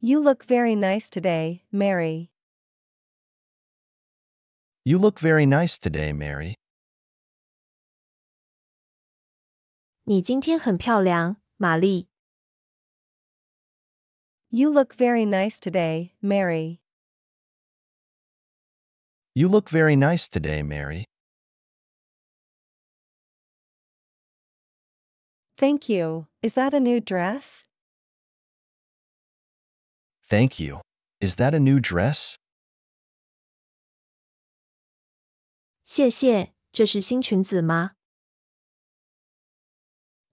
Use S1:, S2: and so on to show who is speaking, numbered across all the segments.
S1: You look very nice today, Mary. You look very nice today, Mary. 你
S2: 今天很漂亮，玛丽。You look very nice today, Mary.
S1: You look very nice today, Mary. Thank you. Is that a new dress? Thank you. Is that a new dress? 谢谢，这是新裙子吗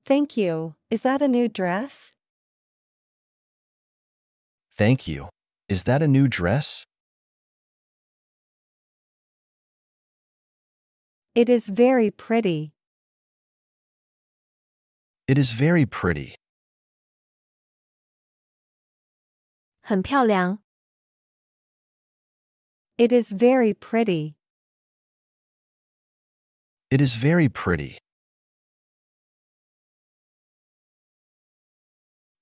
S1: ？Thank you. Is that a new dress? Thank you. Is that a new dress? It is very pretty. It is very pretty. It is very pretty. It is very pretty.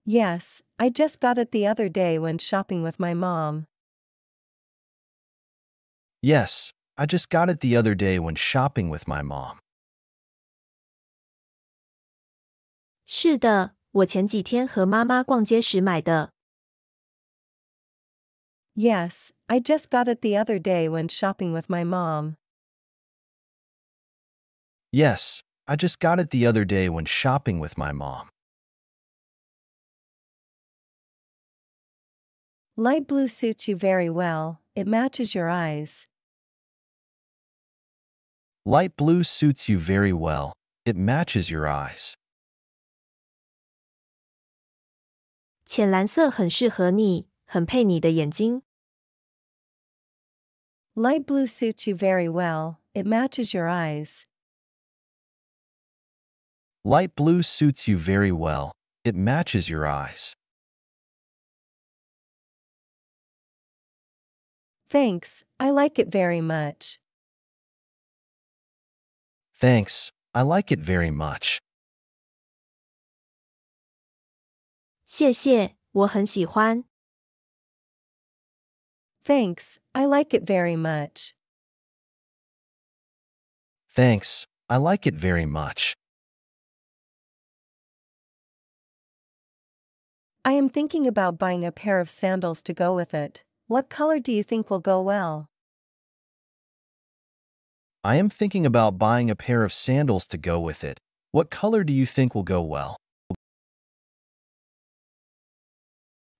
S2: Yes, I just got it the other day when shopping with my mom.
S1: Yes, I just got it the other day when shopping with my mom.
S3: 是的，我前几天和妈妈逛街时买的。
S2: Yes, I just got it the other day when shopping with my mom.
S1: Yes, I just got it the other day when shopping with my mom.
S2: Light blue suits you very well, it matches your eyes.
S4: Light blue suits you very well. It matches your eyes.
S3: Light
S2: blue suits you very well. It matches your eyes.
S4: Light blue suits you very well. It matches your eyes.
S1: Thanks, I like it very much. Thanks, I like it very much. Thanks, I like it very much. Thanks, I like it very much.
S2: I am thinking about buying a pair of sandals to go with it. What color do you think will go well?
S4: I am thinking about buying a pair of sandals to go with it. What color do you think will go
S1: well?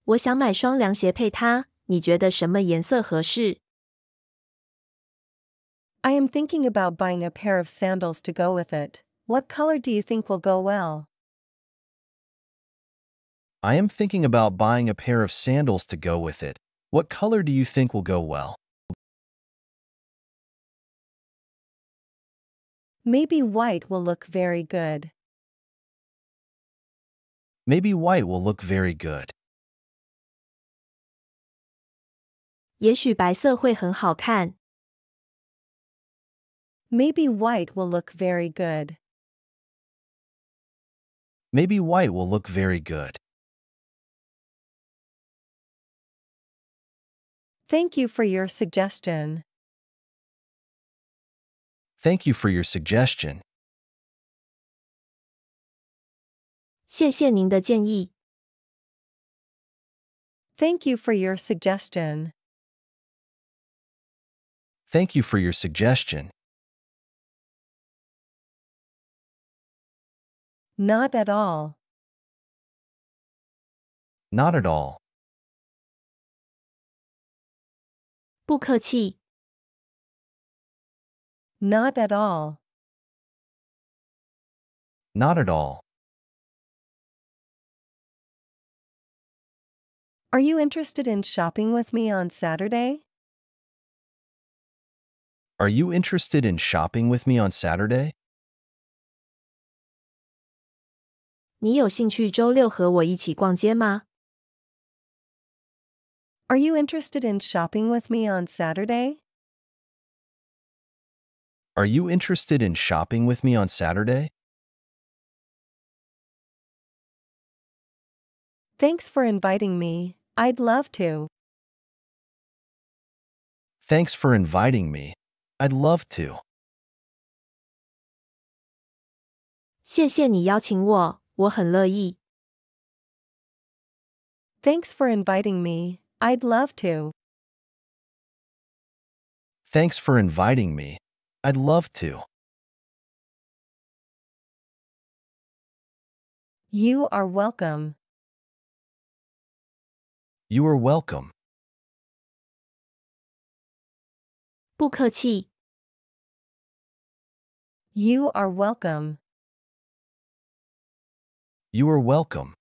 S3: 我想买双凉鞋配它，你觉得什么颜色合适？I
S2: am thinking about buying a pair of sandals to go with it. What color do you think will go well?
S4: I am thinking about buying a pair of sandals to go
S1: with it. What color do you think will go well? Maybe white will look very good. Maybe white will look very good. Maybe white will look very good. Maybe white will look very good. Thank you for your suggestion. Thank you for your suggestion. 谢谢您的建议. Thank you for your suggestion. Thank you for your suggestion. Not at all. Not at all. 不客气。not at all. Not at all. Are you interested in
S2: shopping with me on Saturday?
S1: Are you
S4: interested in shopping with me on Saturday?
S2: Are you interested in shopping with me on Saturday?
S4: Are you interested in shopping with me on Saturday?
S2: Thanks for inviting me. I'd love to.
S1: Thanks for inviting me. I'd love to. 谢谢你邀请我，
S2: 我很乐意. Thanks for inviting me. I'd love to.
S1: Thanks for inviting me. I'd love to. You are welcome. You are welcome. 不客气. You are welcome. You are welcome.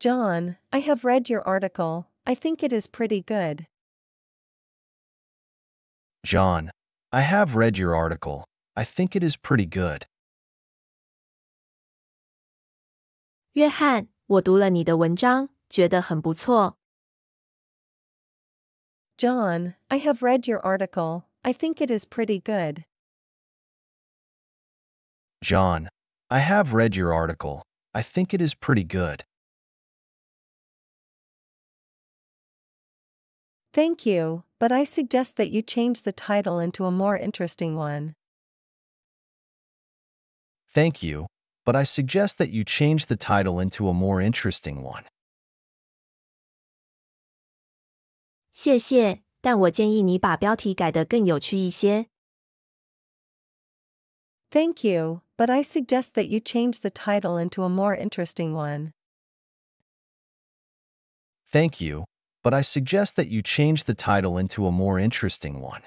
S2: John, I have read your article. I think it is pretty good.
S1: John, I have read your article. I think it is pretty good. 约翰，
S2: 我读了你的文章，觉得很不错。John, I have read your article. I think it is pretty good.
S1: John, I have read your article. I think it is pretty good.
S2: Thank you, but I suggest that you change the title into a more interesting one.
S4: Thank you, but I suggest that you change the title into a more
S1: interesting one. 谢谢，
S2: 但我建议你把标题改得更有趣一些。Thank you, but I suggest that you change the title into a more interesting one.
S1: Thank you, but I suggest that you change the title into a more interesting one.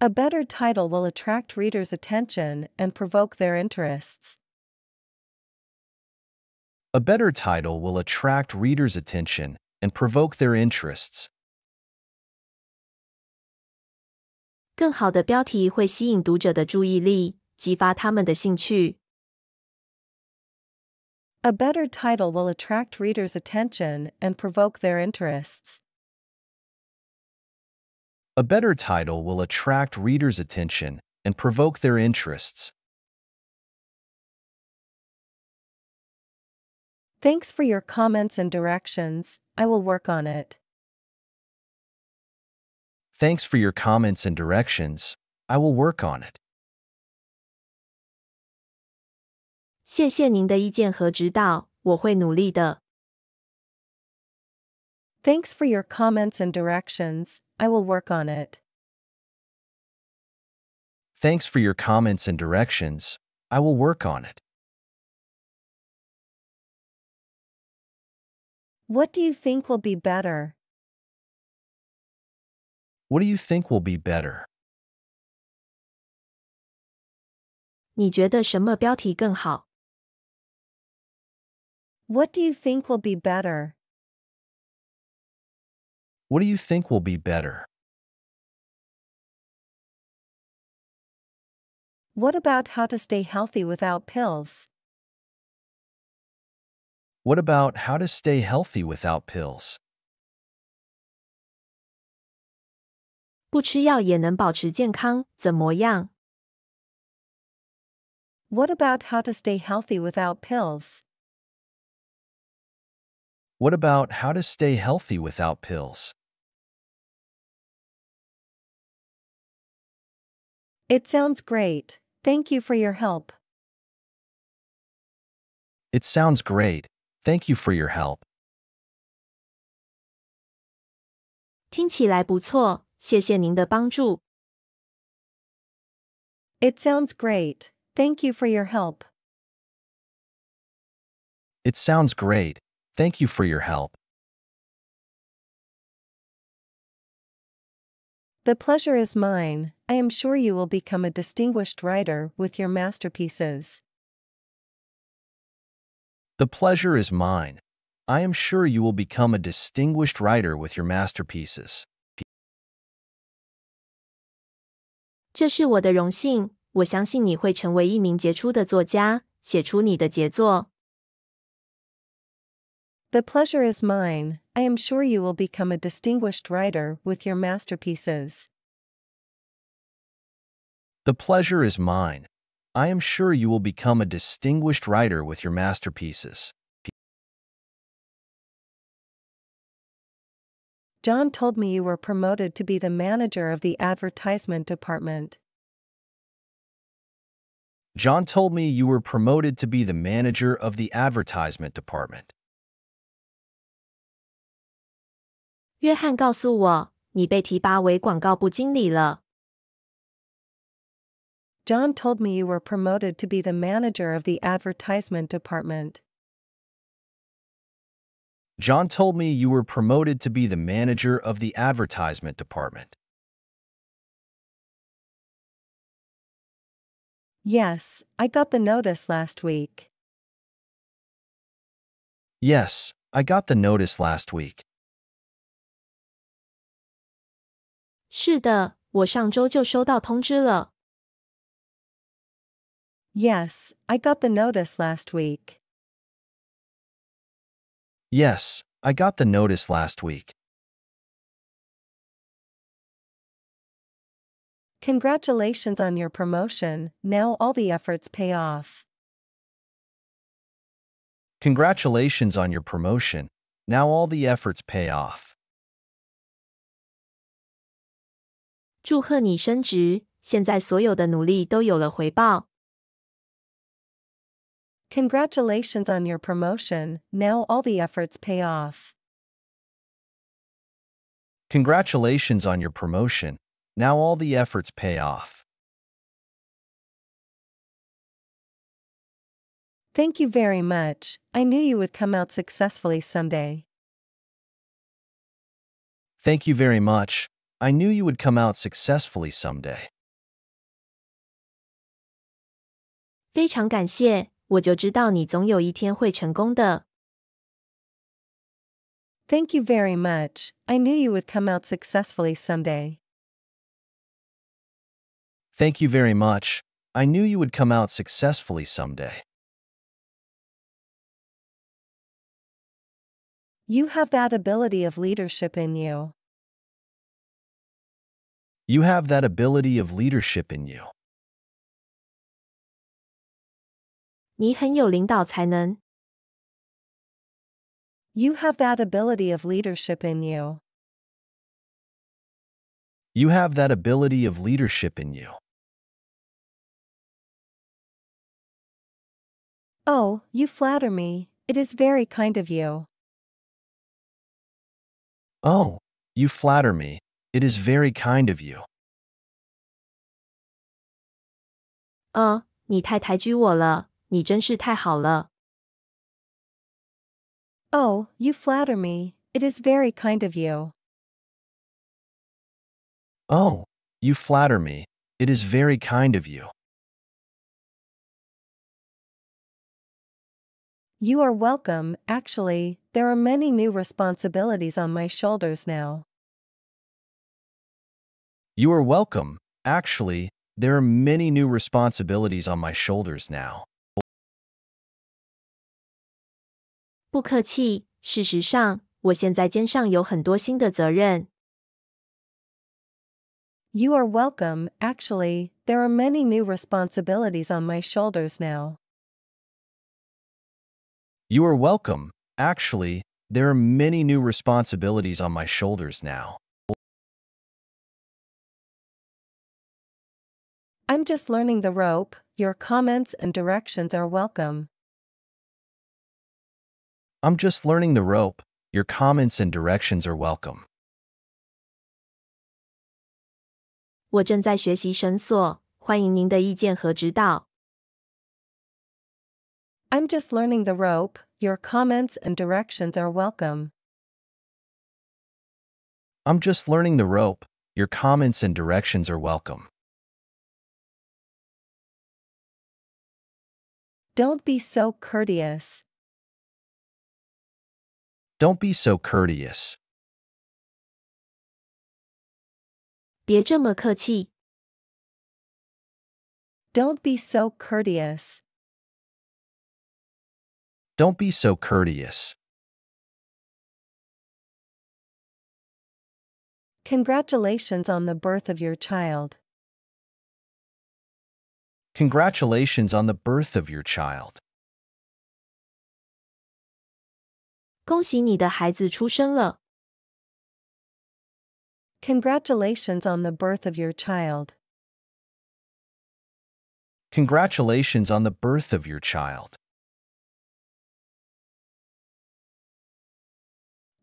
S2: A better title will attract readers' attention and provoke their interests.
S4: A better title will attract readers' attention and provoke their interests.
S3: 更好的标题会吸引读者的注意力，激发他们的兴趣。a better title will attract readers' attention
S2: and provoke their interests.
S1: A better
S4: title will attract readers' attention and provoke their interests.
S2: Thanks for your comments and directions. I will work on it.
S1: Thanks for your
S4: comments and directions. I will work on it.
S3: 谢谢您的意见和指导，我会努力的。
S2: Thanks for your comments and directions. I will work on it.
S1: Thanks for your comments and directions. I will work on it. What do you think will be better? What do you think will be better? 你觉得什么标题更好? What do you think will be better? What do you think will be better? What about how to stay healthy without pills? What about how to stay healthy without pills? What
S2: about how to stay healthy without pills?
S4: What about how to stay healthy without pills?
S1: It sounds great. Thank you for your help. It sounds great. Thank you for your help. It sounds great. Thank you for your help. It sounds great. Thank you for your help.
S2: The pleasure is mine. I am sure you will become a distinguished writer with your masterpieces.
S4: The pleasure is mine. I am sure you will become a distinguished writer with your masterpieces.
S3: 这是我的荣幸，我相信你会成为一名杰出的作家，写出你的杰作。the pleasure is
S2: mine, I am sure you will become a distinguished writer with your masterpieces.
S4: The pleasure is mine. I am sure you will become a distinguished writer with your masterpieces.
S2: John told me you were promoted to be the manager of the advertisement department.
S4: John told me you were promoted to be the manager of the advertisement department.
S3: 约翰告诉我，你被提拔为广告部经
S2: 理了。John told me you were promoted to be the manager of the advertisement department.
S1: John
S4: told me you were promoted to be the manager of the advertisement department.
S2: Yes, I got the
S1: notice last week. Yes, I got the notice last week. 是的，我上周就收到通知了。Yes, I got the notice last week. Yes, I got the notice last week.
S2: Congratulations on your promotion. Now all the efforts pay off.
S1: Congratulations on your promotion. Now all the efforts pay off.
S3: 祝贺你升职！现在所有的努力都有了回报。
S2: Congratulations on your promotion.
S3: Now all the efforts pay off.
S1: Congratulations on your promotion. Now all the efforts pay off.
S2: Thank you very much. I knew you would come out successfully someday.
S1: Thank you very much. I knew you would come out successfully someday.
S3: 非常感谢，我就知道你总有一天会成功的。
S2: Thank you very much. I knew you would come out successfully someday.
S1: Thank you very much. I knew you would come out successfully someday. You
S2: have that ability of leadership in you.
S1: You have that ability of leadership in you. You have that ability of leadership in you. You have that ability of leadership in you.
S2: Oh, you flatter me. It is very kind of you.
S1: Oh, you flatter me. It is very kind of you. Oh, you flatter me. It is very kind of you. Oh,
S4: you flatter me. It is very kind of you.
S2: You are welcome. Actually, there are many new responsibilities on my shoulders now.
S1: You
S4: are welcome. Actually, there are many new responsibilities on my shoulders now.
S3: 不客气，事实上，
S2: 我现在肩上有很多新的责任。You are welcome. Actually, there are many new responsibilities on my shoulders now.
S4: You are welcome. Actually, there are many new responsibilities on my shoulders now.
S2: I'm just learning the rope, your comments and directions are welcome.
S1: I'm just learning the rope, your comments and directions are welcome.
S3: 我正在学习绳索，欢迎您的意见和指导。
S2: I'm just learning the rope, your comments and directions are welcome.
S1: I'm just learning the rope, your comments and directions are welcome. Don't be so courteous. Don't be so courteous. do not be so courteous. Don't be so courteous.
S2: Congratulations on the birth of your child.
S1: Congratulations on the birth of your child. 恭喜你的孩子出生
S2: 了。Congratulations on the birth of your child.
S1: Congratulations on the birth of your child.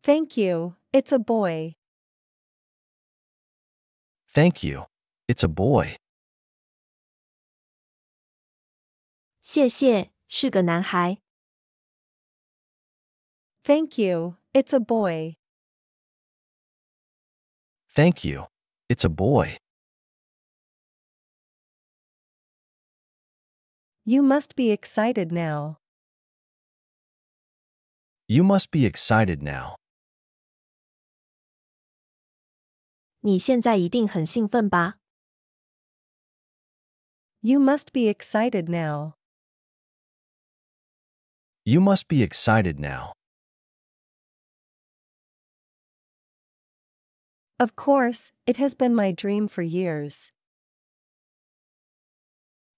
S1: Thank you, it's a boy. Thank you, it's a boy. 谢谢，是个男孩。Thank you, it's a boy. Thank you, it's a boy. You must be excited now. You must be excited now. You must be excited now. You must be excited now. Of course, it has been my dream for years.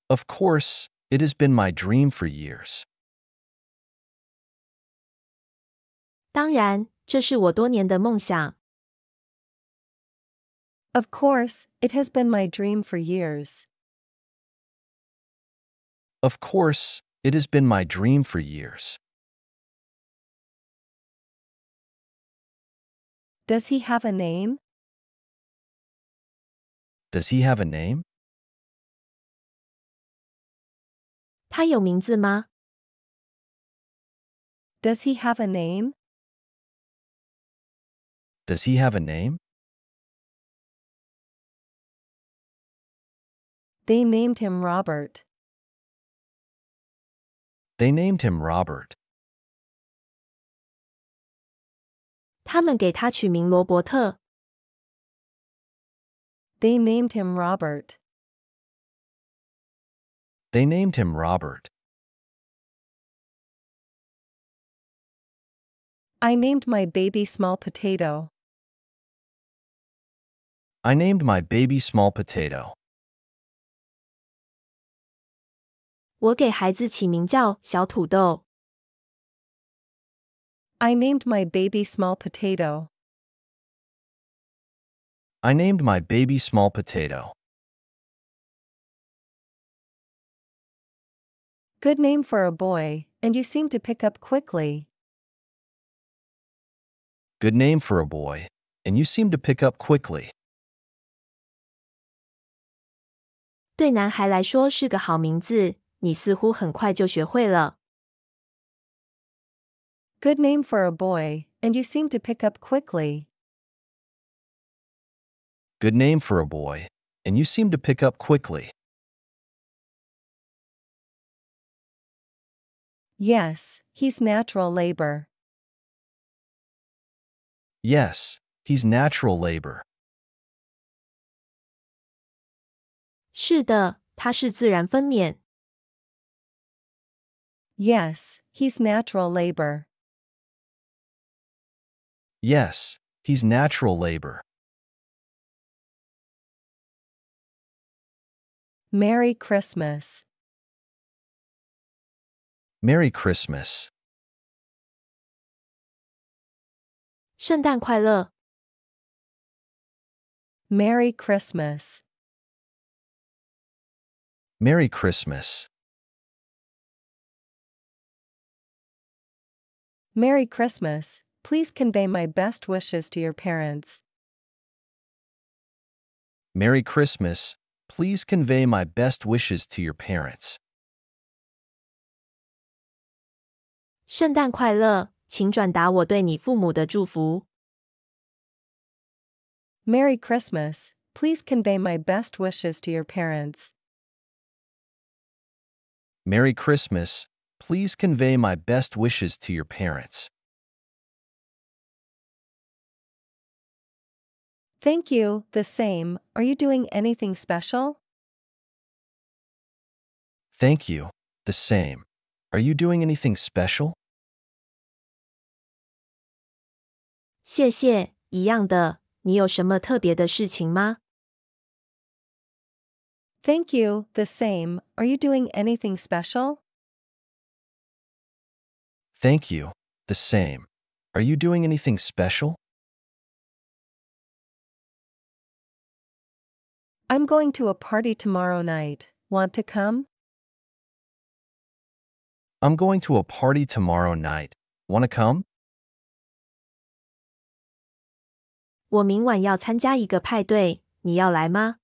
S1: Of course, it has been my dream for years. 当然，这是我多年的梦想。Of course, it has been my dream for years. Of course, it has been my dream for years. Does he have a name? Does he have a name? 他有名字吗? Does he have a name? Does he have a name? They named him Robert. They named him Robert. They named him Robert. They named him Robert. I named my baby small potato. I named my baby small potato. 我给孩子起
S2: 名叫小土豆。I named my baby small potato.
S1: I named my baby small potato. Good
S2: name for a boy, and you seem to pick up quickly.
S4: Good name for a boy, and you seem to pick up quickly.
S3: 对男孩来说是个好名字,你似乎很快就学会了。Good name for a boy, and you
S2: seem to pick up quickly.
S1: Good name for a boy, and you seem to pick up quickly. Yes, he's natural labor. Yes, he's natural labor. 是的，他是自然分娩。Yes, he's natural labor. Yes, he's natural labor. Merry Christmas. Merry Christmas. 圣诞快乐. Merry Christmas. Merry Christmas. Merry Christmas, please convey
S2: my best wishes to your parents.
S1: Merry
S4: Christmas, please convey my best wishes to your parents.
S3: 圣诞快乐，请转达我对你父母的祝福。Merry Christmas, please convey my
S2: best wishes to your parents.
S4: Merry Christmas, please convey my best wishes to your parents.
S2: Thank you, the same. Are you doing
S1: anything special? Thank you, the same. Are you doing anything special?
S3: Thank you, the same. Are you doing anything special?
S1: Thank you. The same. Are you doing anything special?
S2: I'm going to a party tomorrow night. Want to come?
S4: I'm going to a party tomorrow night. Want to come?
S3: 我明晚要参加一个派对，你要来吗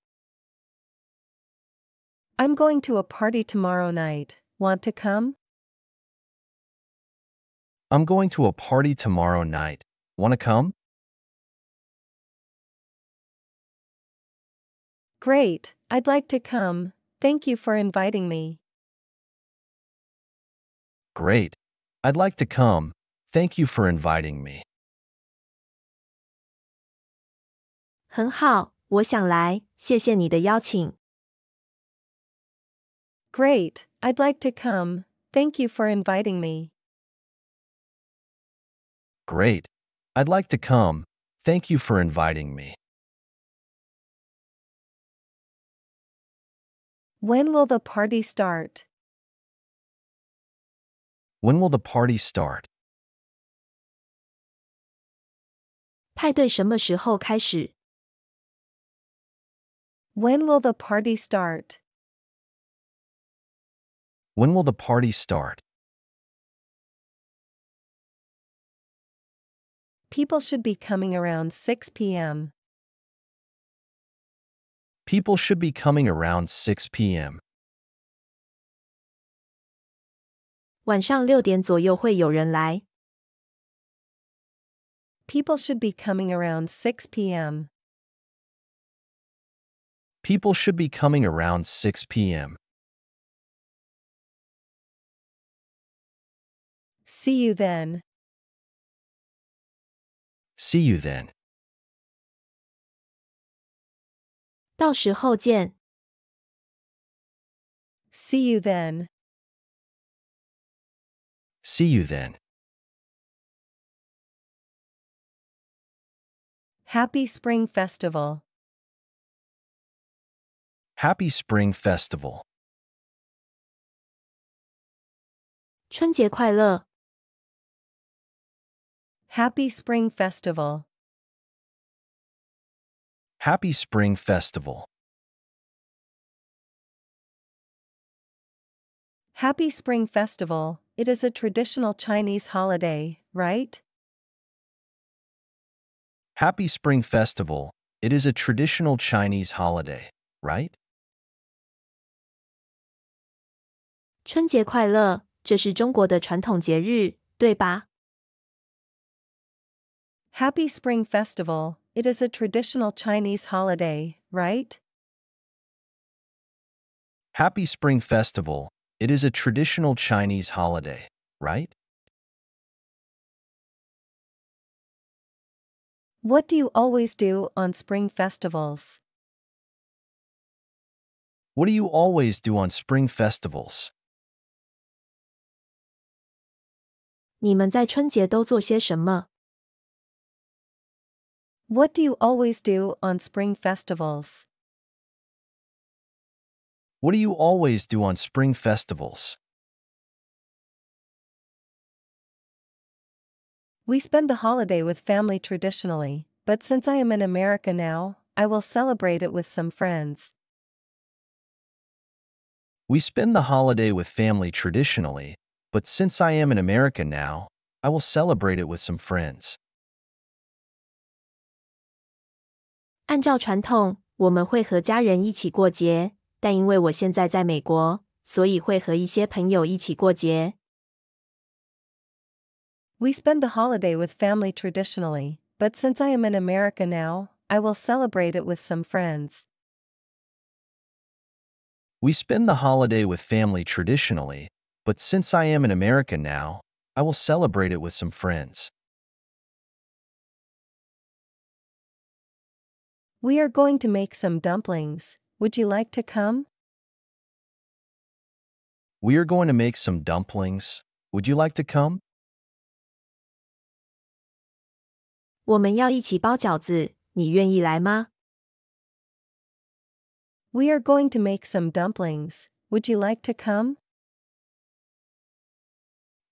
S2: ？am going to a party tomorrow night. Want to come?
S1: I'm going to a party tomorrow night. Wanna come?
S2: Great, I'd like to come. Thank you for inviting me.
S4: Great. I'd like to come. Thank you for inviting me.
S1: Great! i I'd like to come.
S2: Thank you for inviting me.
S1: Great. I'd like to come. Thank you for inviting me. When will the party start? When will the party start? When will the party start? When will the party start?
S2: People should be coming around 6 p.m.
S4: People should be coming around 6 p.m.
S2: People should be coming around 6 p.m.
S1: People should be coming around 6 p.m. See you then. See you then. See you then. See you then. Happy Spring Festival. Happy Spring Festival. 春节快乐。Happy Spring Festival. Happy Spring Festival. Happy Spring
S2: Festival, it is a traditional Chinese holiday, right?
S4: Happy Spring Festival, it is a traditional Chinese holiday,
S1: right?
S3: 春节快乐，
S2: 这是中国的
S3: 传统节日，对吧？
S2: Happy Spring Festival, it is a traditional Chinese holiday, right?
S1: Happy Spring Festival, it is a traditional Chinese holiday, right?
S2: What do you always do on spring festivals?
S1: What do you always do on spring festivals?
S3: 你们在春节都做些什么?
S2: What do you always do on spring festivals?
S1: What do you always do on spring festivals?
S2: We spend the holiday with family traditionally, but since I am in America now, I will celebrate it with some friends.
S4: We spend the holiday with family traditionally, but since I am in America now, I will celebrate it with some friends.
S3: 按照传统，我们会和家人一起过节，但因为我现在在美国，所以会和一些朋友一起过节。We spend the holiday with family traditionally,
S2: but since I am in America now, I will celebrate it with some friends.
S4: We spend the holiday with family traditionally, but since I am in America now, I will celebrate it with some friends.
S2: We are going to make some dumplings.
S1: Would you like to come? We are going to make some dumplings. Would you like to come?
S3: We are
S2: going to make some dumplings. Would you like to come?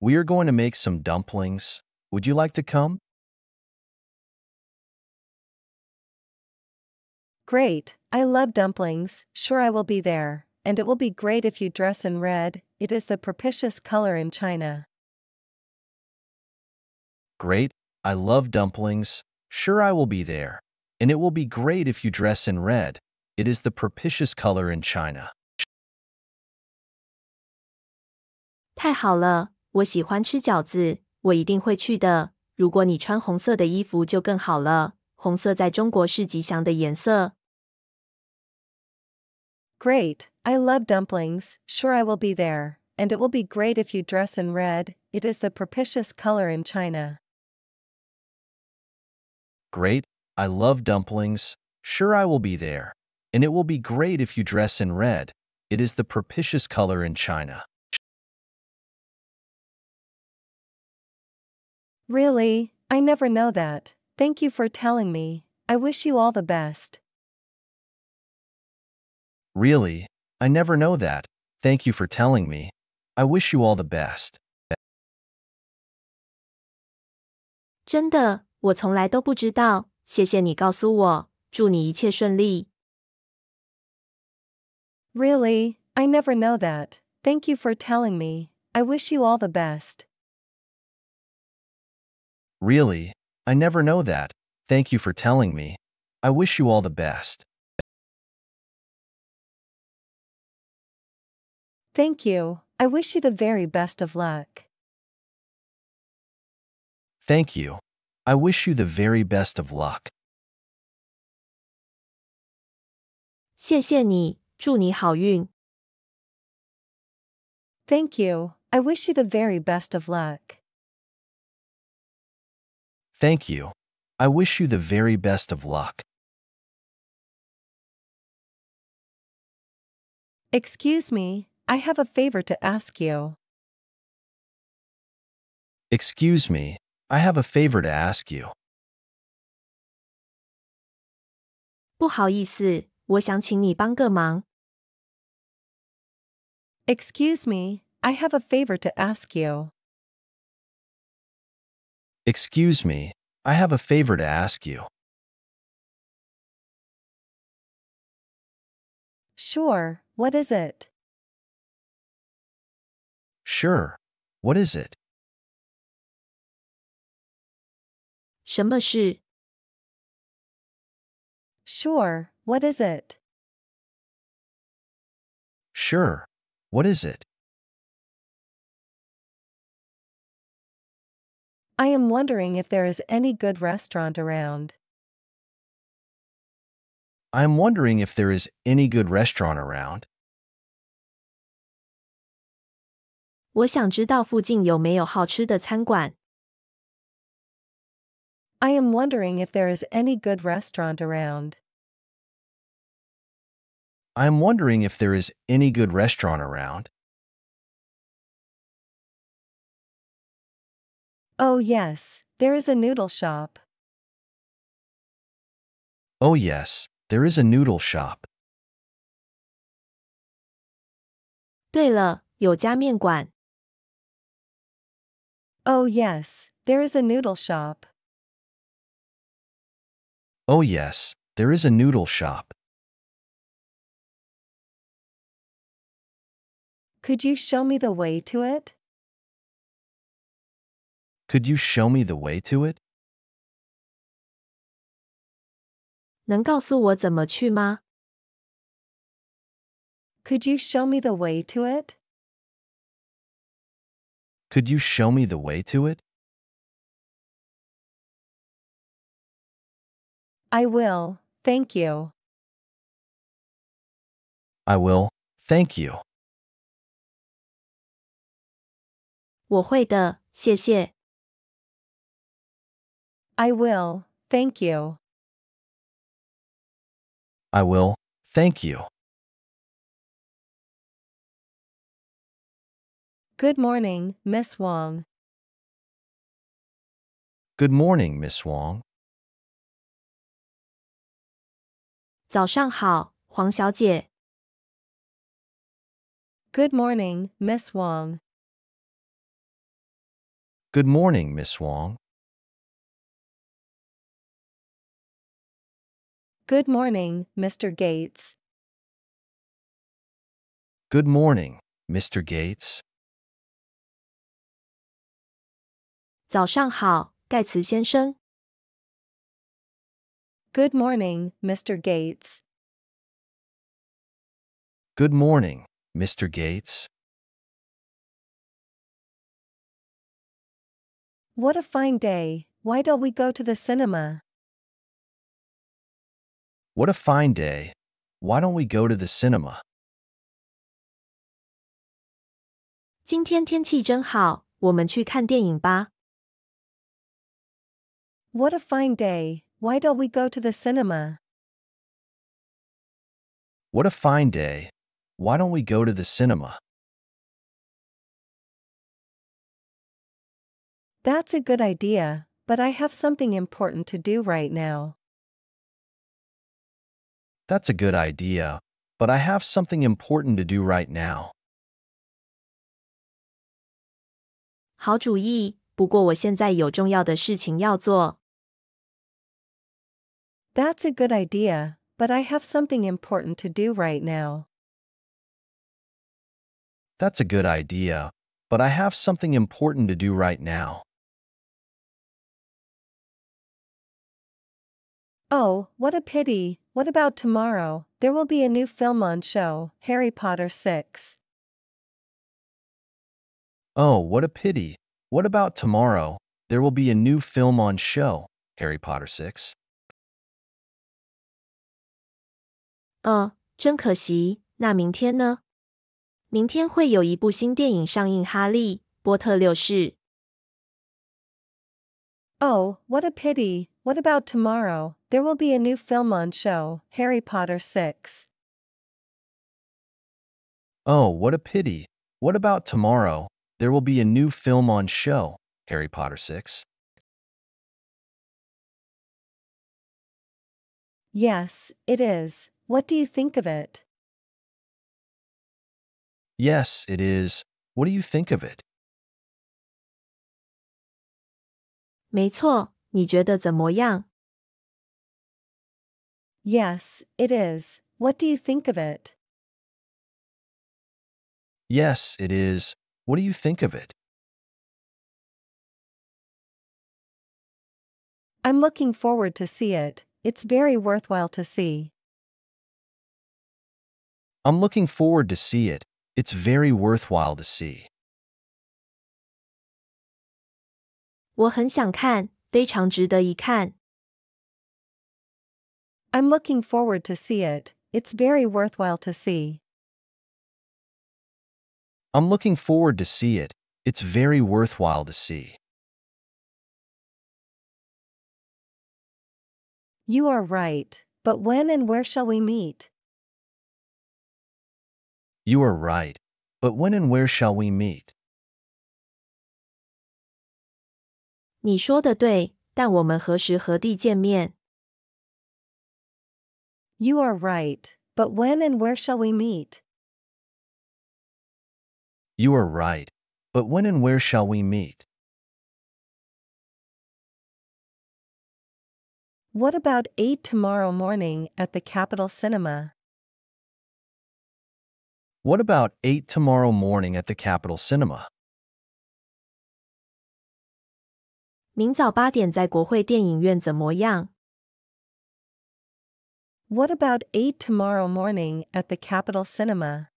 S1: We are going to make some dumplings. Would you like to come?
S2: Great, I love dumplings, sure I will be there, and it will be great if you dress in red, it is the propitious color in China.
S4: Great, I love dumplings, sure I will be there, and it will be great if you dress in red, it is the propitious color in China.
S3: 太好了，我喜欢吃饺子，我一定会去的。如果你穿红色的衣服就更好了，红色在中国是吉祥的颜色。
S2: Great, I love dumplings, sure I will be there, and it will be great if you dress in red, it is the propitious color in China.
S4: Great, I love dumplings, sure I will be there, and it will be great if you dress in red, it is the propitious color in China.
S2: Really, I never know that. Thank you for telling me. I wish you all the best.
S4: Really? I never know that. Thank you for telling me. I wish you all the
S1: best.
S3: 真的，我从来都不知道。谢谢你告诉我，祝你一切顺利。
S2: Really, I never know that. Thank you for telling me. I wish you all the best.
S4: Really, I never know that. Thank you for telling me. I wish you all the best.
S2: Thank you. I wish you the very
S1: best of luck. Thank you. I wish you the very best of luck. Thank
S2: you. I wish you the very best of luck.
S1: Thank you. I wish you the very best of luck.
S2: Excuse me, I have a favor to ask you.
S1: Excuse me, I have a favor to ask you. Excuse me, I have a favor to ask you. Excuse me, I have a favor to ask you. Sure, what is it? Sure. What is it? 什么事? Sure. What is it? Sure. What is it? I am wondering if there is any good restaurant around. I'm wondering if there is any good restaurant around. 我想
S2: 知道附近有没有好吃的餐馆。I am wondering if there is any good restaurant around.
S4: I am wondering if there is any good restaurant around.
S2: Oh, yes, there is a noodle shop.
S1: Oh, yes, there is a noodle shop. 对了，有家面馆。Oh yes, there is a noodle shop. Oh yes, there is a noodle shop. Could you show me the way to it? Could you show me the way to it? Could you show me the way to it? Could you show me the way to it? I will, thank you. I will, thank you. I will, thank you. I will, thank you. Good morning, Miss Wong. Good morning, Miss Wong. 早上好，黄小姐。Good morning, Miss Wong. Good morning, Miss Wong. Good morning, Mr. Gates. Good morning, Mr. Gates. 早上好，盖茨先生。Good morning, Mr. Gates. Good morning, Mr. Gates. What a fine day. Why don't we go to the cinema? What a fine day. Why don't we go to the cinema? 今天天气真好，我们去看电影吧。what a fine
S2: day, why don't we go to the cinema?
S4: What a fine day, why don't we go to the cinema?
S2: That's a good idea, but I have something important to do right now.
S1: That's a good idea,
S4: but I have something important to do right now.
S3: 好主意，不过我现在有重要的事情要做。that's a good idea, but I have something important to do
S2: right now.
S1: That's a good idea, but I have something important to do right now.
S2: Oh, what a pity. What about tomorrow? There will be a new film on show, Harry Potter 6.
S4: Oh, what a pity. What about tomorrow? There will be a new film on show, Harry Potter 6.
S3: 呃，真可惜。那明天呢？明天会有一部新电影上映，《哈利波特六世》。Oh, what a pity.
S2: What about tomorrow? There will be a new film on show, Harry Potter 6.
S4: Oh, what a pity. What about tomorrow? There will be a new film on show, Harry Potter 6.
S2: Yes, it is. What do you think of it?
S1: Yes, it is. What do you think of it? Yes, it is. What do you think of it? Yes, it is. What do you think of it? I'm looking
S2: forward to see it. It's very worthwhile to see.
S4: I'm looking forward to see it. It's very worthwhile to see.
S3: i
S2: am looking forward to see it. It's very worthwhile to see.
S1: I'm looking forward to see it. It's very worthwhile to see.
S2: You are right, but when and where shall we meet?
S4: You are right, but when and where shall we meet?
S1: 你说的对，但我们何时何地见面？You are right, but when and where shall we meet? You are right, but when and where shall we meet?
S2: What about 8 tomorrow morning at the Capitol Cinema?
S4: What about 8 tomorrow morning at the Capitol Cinema?
S1: What
S2: about 8 tomorrow morning at the Capitol Cinema?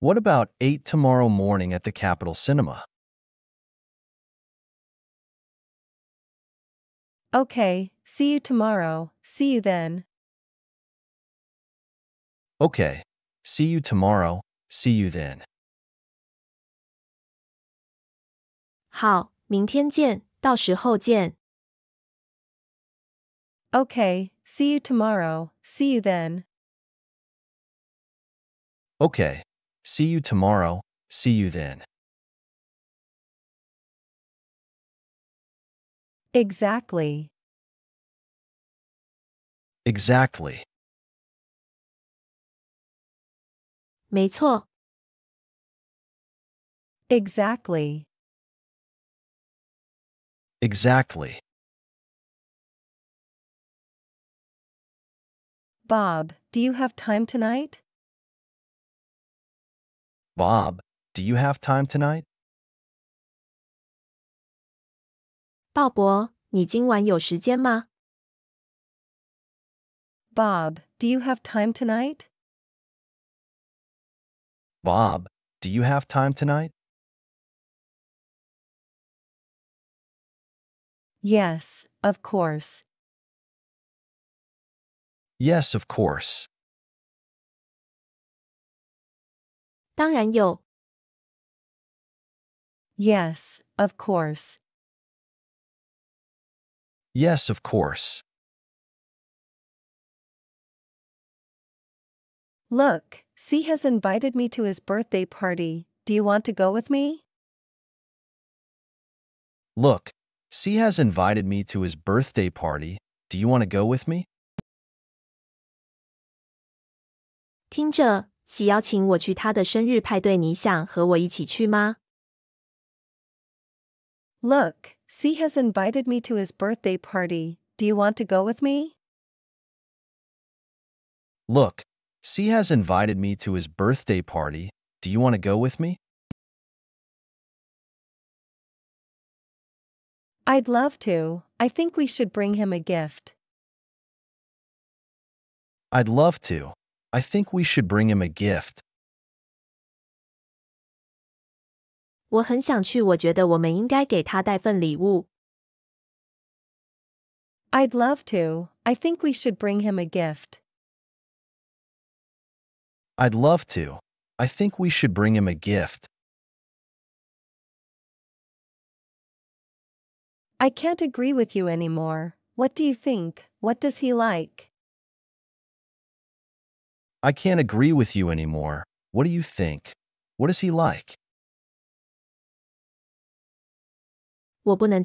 S1: What about 8 tomorrow morning at the Capitol Cinema?
S2: Okay, see you tomorrow, see you then.
S4: Okay, see you tomorrow, see you then.
S3: 好，明天见，到时候见。
S1: Okay, see you tomorrow, see you then. Okay, see you tomorrow, see you then. Exactly. Exactly. 没错。Exactly. Exactly. Bob, do you have time tonight? Bob, do you have time tonight? 鲍勃，你今晚有时间吗？Bob, do you have time tonight? Bob, do you have time tonight? Yes, of course. Yes, of course. Yes, of course. Yes, of course.
S2: Look, C has invited me to his birthday party, do you want to go with me?
S4: Look, C has invited me to his birthday party, do you want to go with me?
S3: 听着，C 邀请我去他的生日派对，你想和我一起去吗？Look, C has invited me
S2: to his birthday party. Do you want to go with me?
S4: Look, C has invited me to his birthday party. Do you want to go with me?
S2: I'd love to. I think we should bring him a gift.
S1: I'd
S4: love to. I think we should bring him a gift.
S3: 我很想去，我觉得我们应该给他带份礼物。would love to. I think we should bring him a gift.
S1: I'd love to. I think we should bring him a gift. I can't agree
S2: with you anymore. What do you think? What does he like?
S4: I can't agree with you anymore. What do you think? What does he like?
S3: I can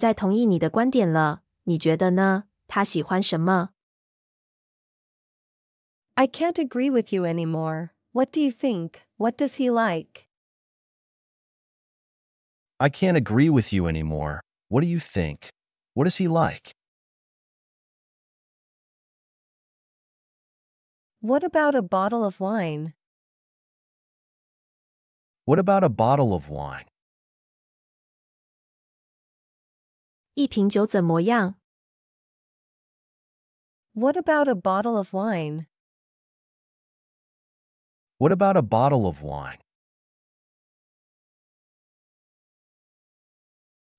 S2: can't agree with you anymore. What do you think? What does he like?
S1: I can't agree with you anymore. What do you think? What does he like? What about a bottle of wine? What about a bottle of wine? 一瓶酒怎么样? What about a bottle of wine? What about a bottle of wine?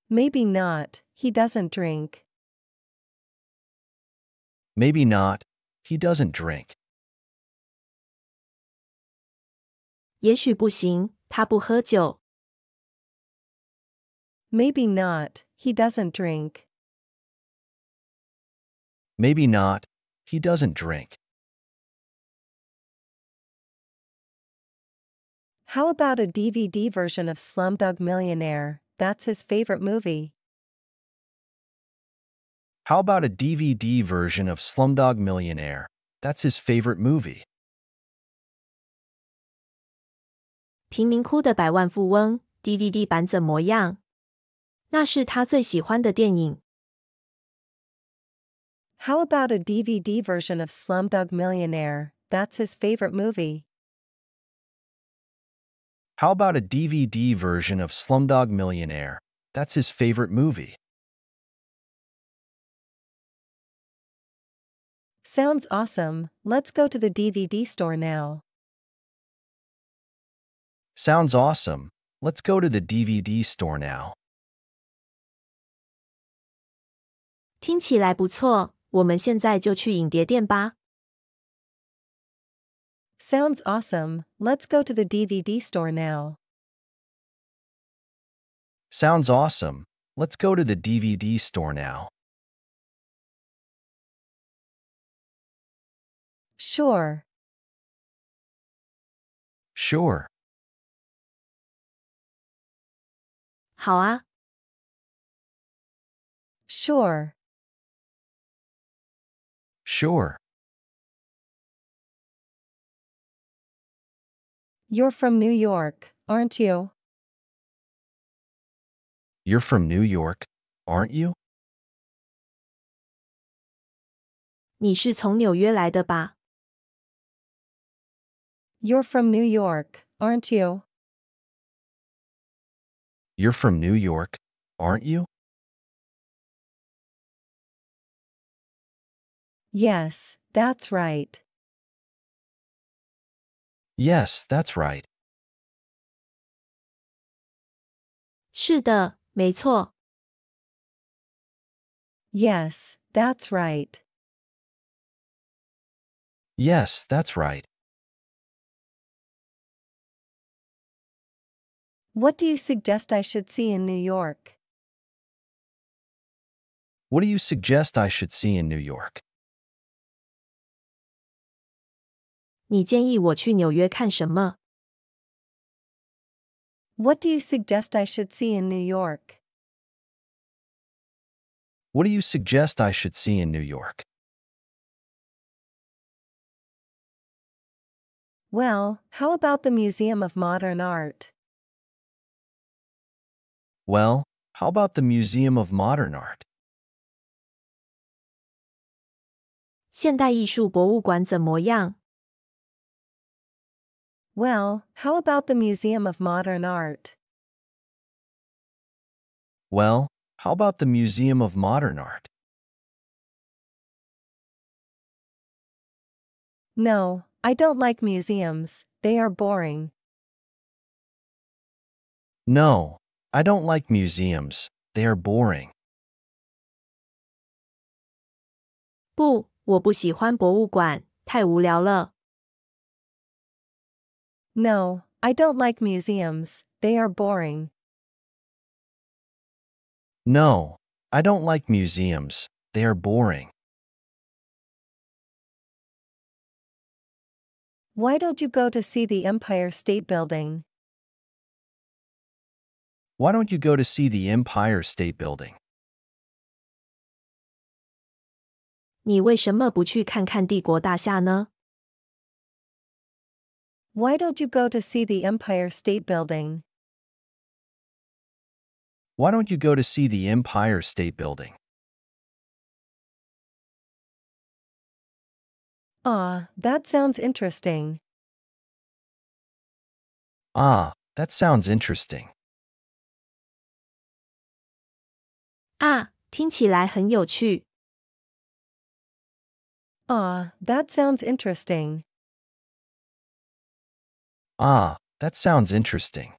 S1: Maybe not, he doesn't drink. Maybe not, he doesn't drink. Maybe not, he doesn't drink. Maybe not, he doesn't drink.
S2: How about a DVD version of Slumdog Millionaire? That's his favorite movie.
S4: How about a DVD version of Slumdog Millionaire? That's his favorite movie.
S3: 贫民窟的百万富翁 about
S2: a DVD version of Slumdog Millionaire? That's his favorite movie.
S4: How about a DVD version of Slumdog Millionaire? That's his favorite movie.
S2: Sounds awesome. Let's go to the
S1: DVD store now. Sounds awesome. Let's go to the DVD store now.
S3: 听起来不错，我们现在就去影碟店吧。
S2: Sounds awesome, let's go to the DVD store now.
S1: Sounds awesome, let's go to the DVD store now. Sure. Sure. Sure. Sure. You're from New York, aren't you? You're from New York, aren't you? 你是从纽约来的吧？are from New York, aren't you? You're from New York, aren't you? Yes, that's right. Yes, that's right. 是的，没错。Yes, that's right. Yes, that's right. What do you suggest I should see in New York? What do you suggest I should see in New York? 你建议我去纽约看什么？What do you suggest I should see in New York? What do you suggest I should see in New York?
S2: Well, how about the Museum of Modern Art?
S1: Well, how about the Museum of Modern Art?
S3: 现代艺术博物馆怎么样？
S2: well, how about the Museum of Modern Art?
S1: Well, how about the Museum of Modern Art? No,
S2: I don't like museums, they are boring.
S4: No, I don't like museums, they are boring.
S3: 不，我不喜欢博物馆，太无聊了。
S2: no, I don't like museums, they are boring.
S1: No, I don't like museums, they are boring.
S2: Why don't you go to see the Empire State Building?
S4: Why don't you go to see the Empire State Building?
S3: 你为什么不去看看帝国大厦呢?
S2: Why don't you go to see the Empire State Building?
S1: Why don't you go to see the Empire State Building? Ah, that sounds interesting. Ah, that sounds interesting. Ah, that sounds interesting. Ah, that sounds interesting.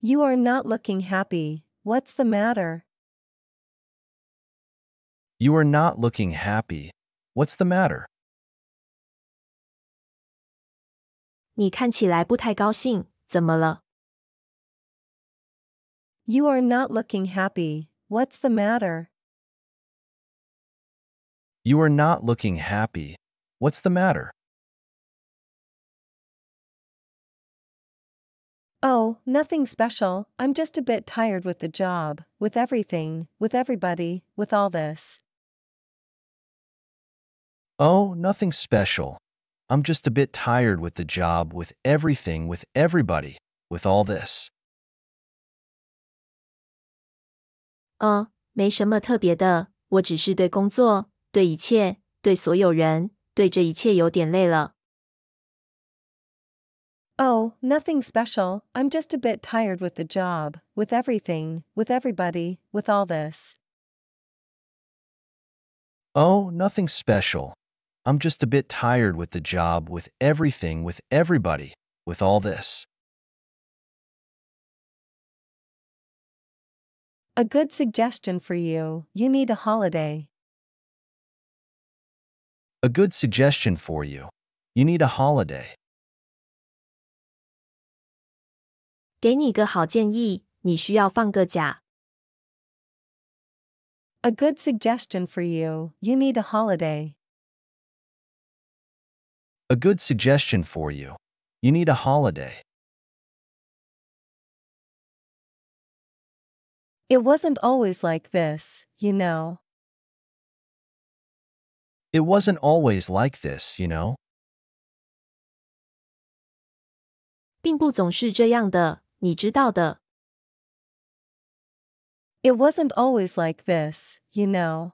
S1: You are not looking happy. What's the matter? You are not looking happy. What's the matter? You
S2: are not looking happy. What's the matter?
S4: You are not looking happy. What's the matter?
S2: Oh, nothing special. I'm just a bit tired with the job, with everything, with everybody, with all this.
S4: Oh, nothing special. I'm just a bit tired with the job, with everything, with everybody, with all this.
S3: 哦，没什么特别的，我只是对工作、对一切、对所有人对这一切有点累了。
S2: Oh, nothing special. I'm just a bit tired with the job, with everything, with everybody, with all this.
S4: Oh, nothing special. I'm just a bit tired with the job, with everything, with
S1: everybody, with all this.
S2: A good suggestion for you. You need a holiday.
S4: A good suggestion for you. You need a holiday.
S1: A
S2: good suggestion for you. You need a holiday.
S1: A good suggestion for you. You need a holiday. It wasn't always like this, you know. It wasn't always like this, you know? it was wasn't always like this, you know.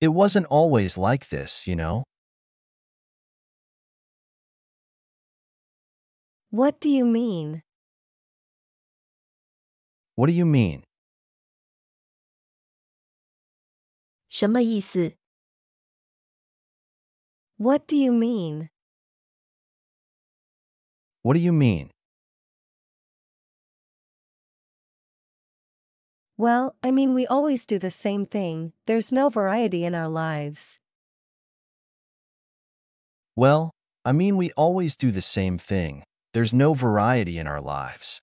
S1: It wasn't always like this, you know. What do you mean? What do you mean? 什么意思？What do you mean? What do you mean?
S2: Well, I mean, we always do the same thing, there's no variety in our lives.
S1: Well,
S4: I mean, we always do the same thing, there's no variety in our lives.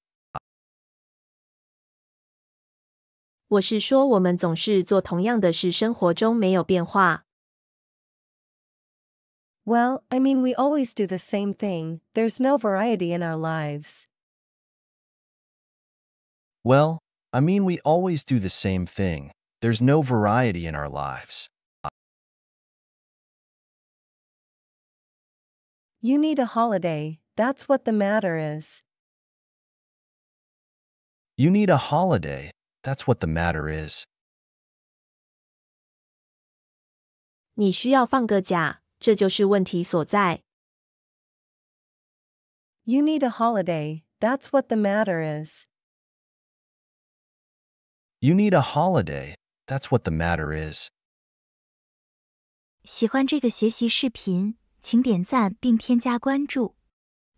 S3: 我是说，我们总是做同样的事，生活中没有变化。Well, I mean, we
S2: always do the same thing. There's no variety in our lives.
S4: Well, I mean, we always do the same thing. There's no variety
S1: in our lives.
S2: You need a holiday, that's what the matter is.
S4: You need a holiday, that's what the matter is.
S3: 你需要放个假，这就是问题所在。You need a holiday. That's what the matter is.
S4: You need a holiday. That's what the matter
S3: is. 喜欢这个学习视频，请点赞并添加关注。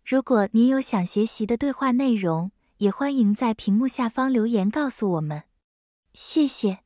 S3: 如果您有想学习的对话内容，也欢迎在屏幕下方留言告诉我们，谢谢。